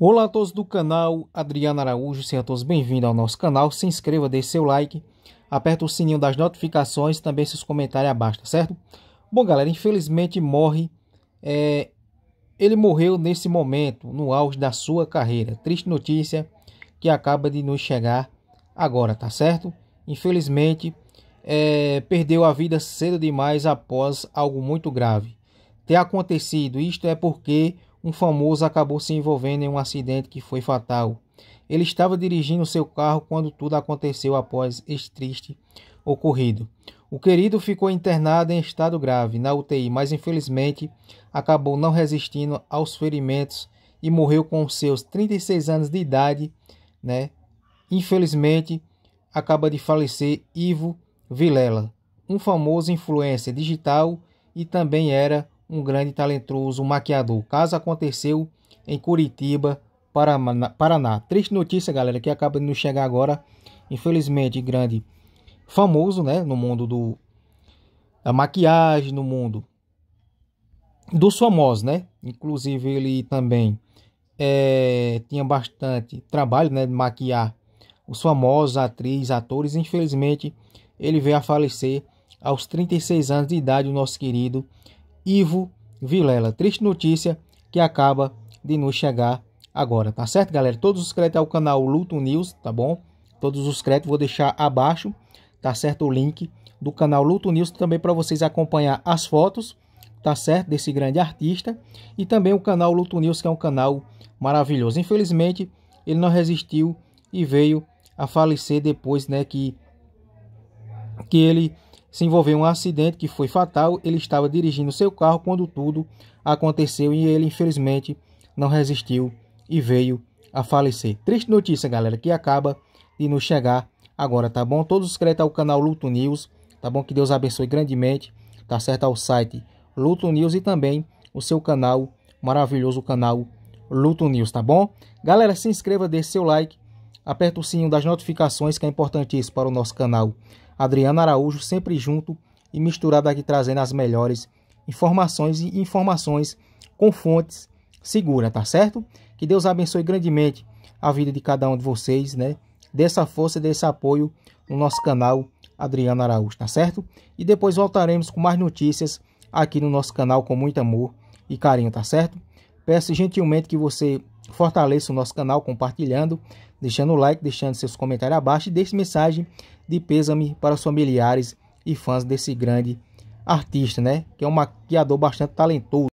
Olá a todos do canal Adriano Araújo, sejam todos bem-vindos ao nosso canal. Se inscreva, deixe seu like, aperta o sininho das notificações e também seus comentários abaixo, tá certo? Bom, galera, infelizmente morre. É... Ele morreu nesse momento, no auge da sua carreira. Triste notícia que acaba de nos chegar agora, tá certo? Infelizmente, é... perdeu a vida cedo demais após algo muito grave. Ter acontecido isto é porque um famoso acabou se envolvendo em um acidente que foi fatal. Ele estava dirigindo seu carro quando tudo aconteceu após este triste ocorrido. O querido ficou internado em estado grave na UTI, mas infelizmente acabou não resistindo aos ferimentos e morreu com seus 36 anos de idade, né? Infelizmente acaba de falecer Ivo Vilela, um famoso influencer digital e também era um grande talentoso maquiador. Caso aconteceu em Curitiba, Paraná. Paraná. Triste notícia, galera, que acaba de nos chegar agora. Infelizmente, grande famoso, né, no mundo do da maquiagem, no mundo dos famosos, né? Inclusive ele também é, tinha bastante trabalho, né, de maquiar os famosos, atrizes, atores. Infelizmente, ele veio a falecer aos 36 anos de idade, o nosso querido Ivo Vilela. Triste notícia que acaba de nos chegar agora, tá certo, galera? Todos os créditos ao é canal Luto News, tá bom? Todos os créditos vou deixar abaixo, tá certo? O link do canal Luto News também para vocês acompanhar as fotos, tá certo? Desse grande artista e também o canal Luto News, que é um canal maravilhoso. Infelizmente, ele não resistiu e veio a falecer depois, né, que que ele se envolveu em um acidente que foi fatal. Ele estava dirigindo seu carro quando tudo aconteceu e ele, infelizmente, não resistiu e veio a falecer. Triste notícia, galera, que acaba de nos chegar agora, tá bom? Todos os créditos ao canal Luto News, tá bom? Que Deus abençoe grandemente, tá certo? Ao site Luto News e também o seu canal, maravilhoso o canal Luto News, tá bom? Galera, se inscreva, dê seu like Aperta o sininho das notificações que é importantíssimo para o nosso canal. Adriano Araújo sempre junto e misturado aqui trazendo as melhores informações e informações com fontes seguras, tá certo? Que Deus abençoe grandemente a vida de cada um de vocês, né? Dessa força, desse apoio no nosso canal Adriano Araújo, tá certo? E depois voltaremos com mais notícias aqui no nosso canal com muito amor e carinho, tá certo? Peço gentilmente que você Fortaleça o nosso canal compartilhando, deixando o like, deixando seus comentários abaixo e deixe mensagem de pêsame para os familiares e fãs desse grande artista, né? Que é um maquiador bastante talentoso.